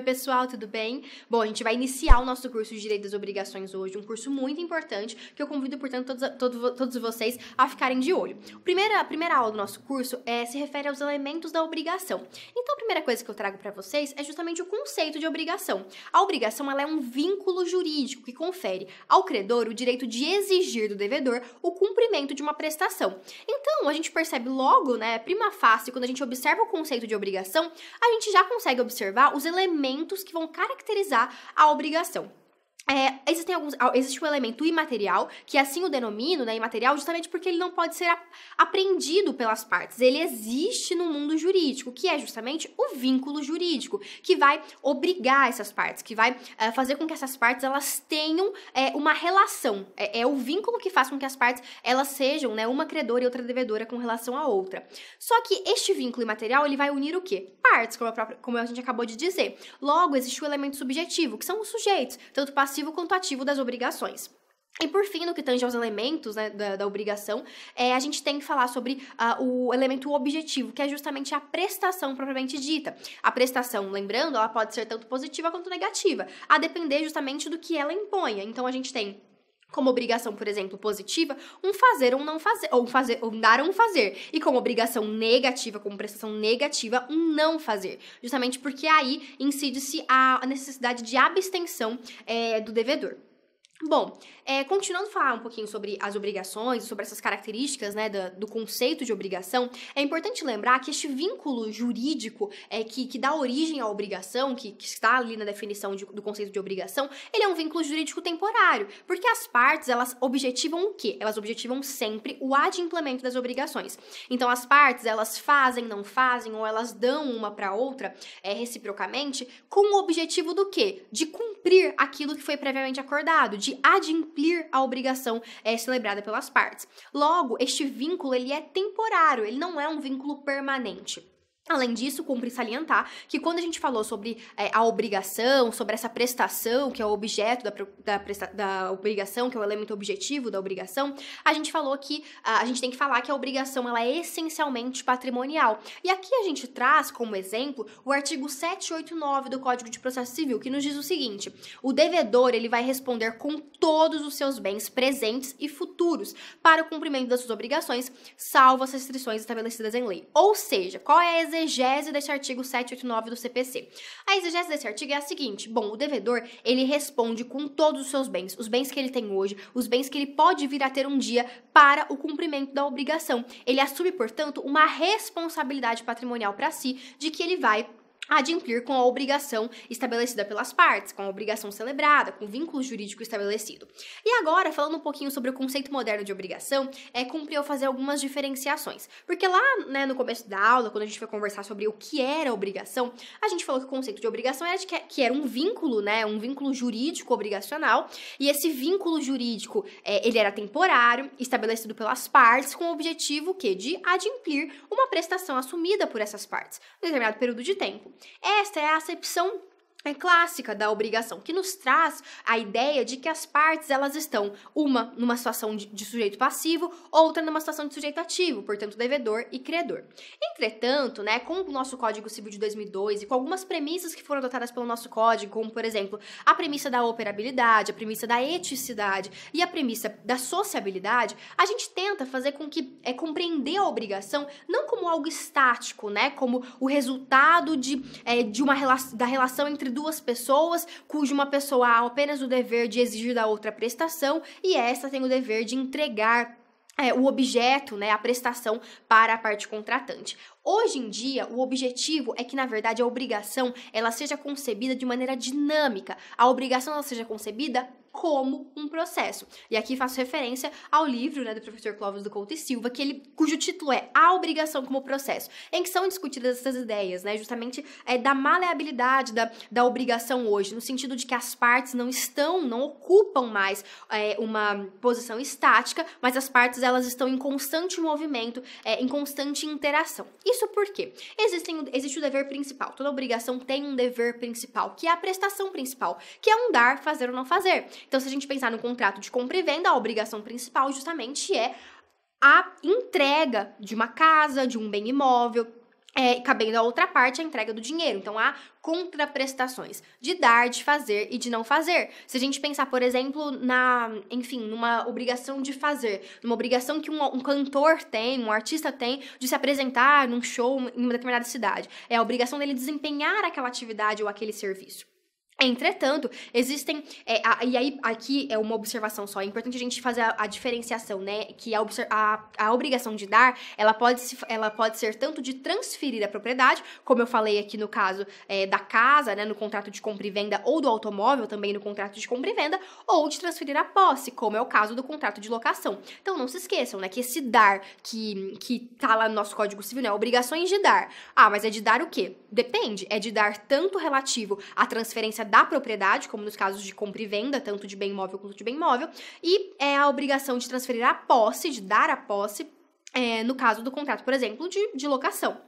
Oi, pessoal, tudo bem? Bom, a gente vai iniciar o nosso curso de Direito das Obrigações hoje, um curso muito importante que eu convido, portanto, todos, todos, todos vocês a ficarem de olho. Primeira, a primeira aula do nosso curso é, se refere aos elementos da obrigação. Então, a primeira coisa que eu trago para vocês é justamente o conceito de obrigação. A obrigação ela é um vínculo jurídico que confere ao credor o direito de exigir do devedor o cumprimento de uma prestação. Então, a gente percebe logo, né, prima facie, quando a gente observa o conceito de obrigação, a gente já consegue observar os elementos elementos que vão caracterizar a obrigação. É, existem alguns, ah, existe um elemento imaterial, que assim o denomino, né, imaterial, justamente porque ele não pode ser apreendido pelas partes. Ele existe no mundo jurídico, que é justamente o vínculo jurídico, que vai obrigar essas partes, que vai é, fazer com que essas partes elas tenham é, uma relação. É, é, o vínculo que faz com que as partes elas sejam, né, uma credora e outra devedora com relação à outra. Só que este vínculo imaterial, ele vai unir o quê? Partes, como a, própria, como a gente acabou de dizer. Logo, existe o elemento subjetivo, que são os sujeitos, tanto passivo passivo quanto ativo das obrigações. E por fim, no que tange aos elementos né, da, da, obrigação, é, a gente tem que falar sobre uh, o elemento objetivo, que é justamente a prestação propriamente dita. A prestação, lembrando, ela pode ser tanto positiva quanto negativa, a depender justamente do que ela impõe. Então a gente tem como obrigação, por exemplo, positiva, um fazer um não fazer, ou um fazer, ou dar um fazer, e como obrigação negativa, como prestação negativa, um não fazer. Justamente porque aí incide-se a necessidade de abstenção é, do devedor. Bom, é, continuando a falar um pouquinho sobre as obrigações, sobre essas características né, do, do conceito de obrigação, é importante lembrar que este vínculo jurídico é, que, que dá origem à obrigação, que, que está ali na definição de, do conceito de obrigação, ele é um vínculo jurídico temporário, porque as partes elas objetivam o quê? Elas objetivam sempre o adimplemento das obrigações. Então as partes elas fazem, não fazem, ou elas dão uma para outra é, reciprocamente, com o objetivo do quê? De cumprir cumprir aquilo que foi previamente acordado, de adimplir a obrigação é, celebrada pelas partes. Logo, este vínculo ele é temporário, ele não é um vínculo permanente. Além disso, cumpre salientar que quando a gente falou sobre é, a obrigação, sobre essa prestação, que é o objeto da, da, presta, da, obrigação, que é o elemento objetivo da obrigação, a gente falou que ah, a, gente tem que falar que a obrigação ela é essencialmente patrimonial. E aqui a gente traz como exemplo o artigo 789 do Código de Processo Civil, que nos diz o seguinte: o devedor ele vai responder com todos os seus bens presentes e futuros para o cumprimento das suas obrigações, salvo as restrições estabelecidas em lei. Ou seja, qual é a exegese desse artigo 789 do CPC. A exegese desse artigo é a seguinte: bom, o devedor ele responde com todos os seus bens, os bens que ele tem hoje, os bens que ele pode vir a ter um dia para o cumprimento da obrigação. Ele assume, portanto, uma responsabilidade patrimonial para si de que ele vai adimplir com a obrigação estabelecida pelas partes, com a obrigação celebrada, com o vínculo jurídico estabelecido. E agora, falando um pouquinho sobre o conceito moderno de obrigação, é cumprir ou fazer algumas diferenciações. Porque lá né, no começo da aula, quando a gente foi conversar sobre o que era obrigação, a gente falou que o conceito de obrigação era de que, que era um vínculo, né, um vínculo jurídico obrigacional, e esse vínculo jurídico, é, ele era temporário, estabelecido pelas partes, com o objetivo que de adimplir uma prestação assumida por essas partes, em determinado período de tempo. Esta é a acepção é clássica da obrigação, que nos traz a ideia de que as partes elas estão uma numa situação de, de, sujeito passivo, outra numa situação de sujeito ativo, portanto devedor e credor. Entretanto, né, com o nosso Código Civil de 2002 e com algumas premissas que foram adotadas pelo nosso código, como por exemplo, a premissa da operabilidade, a premissa da eticidade e a premissa da sociabilidade, a gente tenta fazer com que é compreender a obrigação não como algo estático, né, como o resultado de, é, de uma relação da relação entre entre duas pessoas, cujo uma pessoa há apenas o dever de exigir da outra prestação e esta tem o dever de entregar é, o objeto, né, a prestação para a parte contratante. Hoje em dia, o objetivo é que, na verdade, a obrigação ela seja concebida de maneira dinâmica. A obrigação ela seja concebida como um processo. E aqui faço referência ao livro né, do professor Clóvis do Couto e Silva, que ele, cujo título é A Obrigação como Processo, em que são discutidas essas ideias, né, justamente é, da maleabilidade da, da obrigação hoje, no sentido de que as partes não estão, não ocupam mais é, uma posição estática, mas as partes elas estão em constante movimento, é, em constante interação. Isso porque existem, existe o dever principal, toda obrigação tem um dever principal, que é a prestação principal, que é um dar, fazer ou não fazer. Então, se a gente pensar no contrato de compra e venda, a obrigação principal justamente é a entrega de uma casa, de um bem imóvel, é, cabendo à outra parte a entrega do dinheiro. Então há contraprestações de dar, de fazer e de não fazer. Se a gente pensar, por exemplo, na, enfim, numa obrigação de fazer, numa obrigação que um, um cantor tem, um artista tem de se apresentar num show em uma determinada cidade, é a obrigação dele desempenhar aquela atividade ou aquele serviço. Entretanto, existem. É, a, e aí, aqui é uma observação só. É importante a gente fazer a, a diferenciação, né? Que a, a, a, obrigação de dar, ela pode, se, ela pode ser tanto de transferir a propriedade, como eu falei aqui no caso é, da casa, né? No contrato de compra e venda, ou do automóvel também no contrato de compra e venda, ou de transferir a posse, como é o caso do contrato de locação. Então, não se esqueçam, né? Que esse dar, que, que tá lá no nosso Código Civil, né? Obrigações de dar. Ah, mas é de dar o quê? Depende. É de dar tanto relativo à transferência da propriedade, como nos casos de compra e venda, tanto de bem imóvel quanto de bem imóvel, e é a obrigação de transferir a posse, de dar a posse, é, no caso do contrato, por exemplo, de, de locação.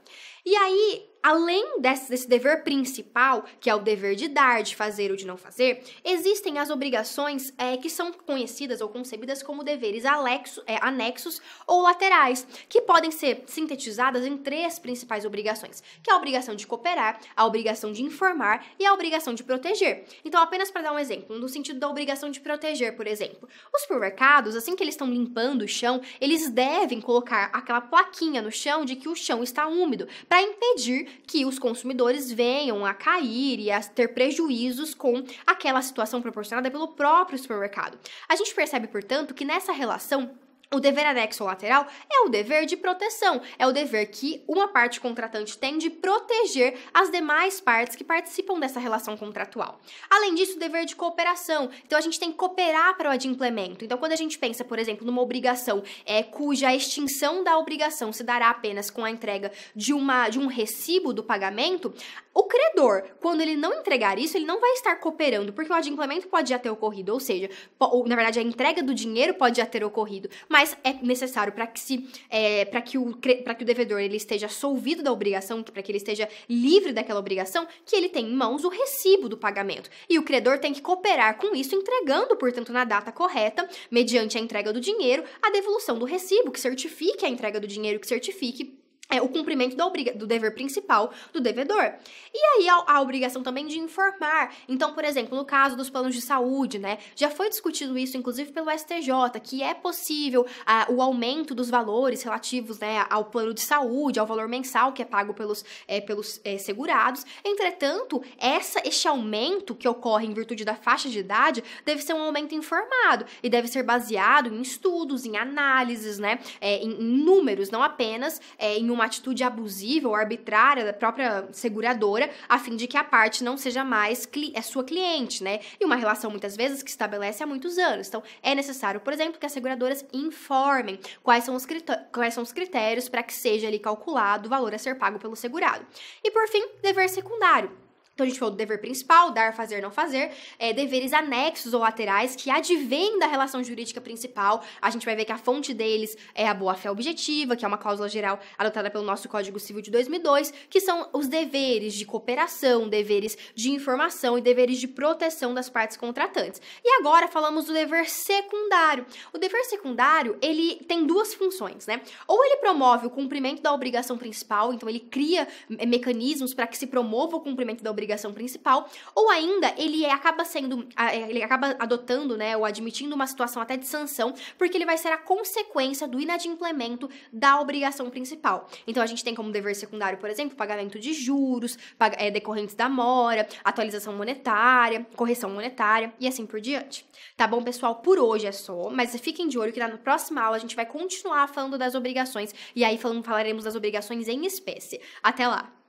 E aí, além desse, desse, dever principal, que é o dever de dar, de fazer ou de não fazer, existem as obrigações é, que são conhecidas ou concebidas como deveres alexo, é, anexos ou laterais, que podem ser sintetizadas em três principais obrigações, que é a obrigação de cooperar, a obrigação de informar e a obrigação de proteger. Então, apenas para dar um exemplo, no sentido da obrigação de proteger, por exemplo, os supermercados, assim que eles estão limpando o chão, eles devem colocar aquela plaquinha no chão de que o chão está úmido, para impedir que os consumidores venham a cair e a ter prejuízos com aquela situação proporcionada pelo próprio supermercado. A gente percebe, portanto, que nessa relação o dever anexo lateral é o dever de proteção, é o dever que uma parte contratante tem de proteger as demais partes que participam dessa relação contratual. Além disso, o dever de cooperação, então a gente tem que cooperar para o adimplemento. Então, quando a gente pensa, por exemplo, numa obrigação é, cuja extinção da obrigação se dará apenas com a entrega de, uma, de um recibo do pagamento, o credor, quando ele não entregar isso, ele não vai estar cooperando, porque o adimplemento pode já ter ocorrido, ou seja, ou, na verdade a entrega do dinheiro pode já ter ocorrido, mas mas é necessário para que se é, para que o para que o devedor ele esteja solvido da obrigação, para que ele esteja livre daquela obrigação, que ele tenha em mãos o recibo do pagamento. E o credor tem que cooperar com isso, entregando, portanto, na data correta, mediante a entrega do dinheiro, a devolução do recibo que certifique a entrega do dinheiro, que certifique é, o cumprimento obriga, do dever principal do devedor. E aí a, a, obrigação também de informar. Então, por exemplo, no caso dos planos de saúde, né? Já foi discutido isso, inclusive, pelo STJ, que é possível o aumento dos valores relativos né, ao plano de saúde, ao valor mensal que é pago pelos, é, pelos é, segurados. Entretanto, essa, este aumento que ocorre em virtude da faixa de idade deve ser um aumento informado e deve ser baseado em estudos, em análises, né? É, em, em números, não apenas é, em uma uma atitude abusiva ou arbitrária da própria seguradora, a fim de que a parte não seja mais cli é sua cliente, né? E uma relação muitas vezes que estabelece há muitos anos. Então, é necessário, por exemplo, que as seguradoras informem quais são os, quais são os critérios para que seja ali calculado o valor a ser pago pelo segurado. E por fim, dever secundário então, a gente falou do dever principal, dar, fazer, não fazer, é, deveres anexos ou laterais que advêm da relação jurídica principal. A gente vai ver que a fonte deles é a boa-fé objetiva, que é uma cláusula geral adotada pelo nosso Código Civil de 2002, que são os deveres de cooperação, deveres de informação e deveres de proteção das partes contratantes. E agora falamos do dever secundário. O dever secundário, ele tem duas funções, né? Ou ele promove o cumprimento da obrigação principal, então ele cria é, mecanismos para que se promova o cumprimento da obrigação obrigação principal, ou ainda ele é, acaba sendo, é, ele acaba adotando, né, ou admitindo uma situação até de sanção, porque ele vai ser a consequência do inadimplemento da obrigação principal. Então a gente tem como dever secundário, por exemplo, pagamento de juros, pag é, decorrentes da mora, atualização monetária, correção monetária e assim por diante. Tá bom, pessoal? Por hoje é só, mas fiquem de olho que na próxima aula a gente vai continuar falando das obrigações e aí falando, falaremos das obrigações em espécie. Até lá!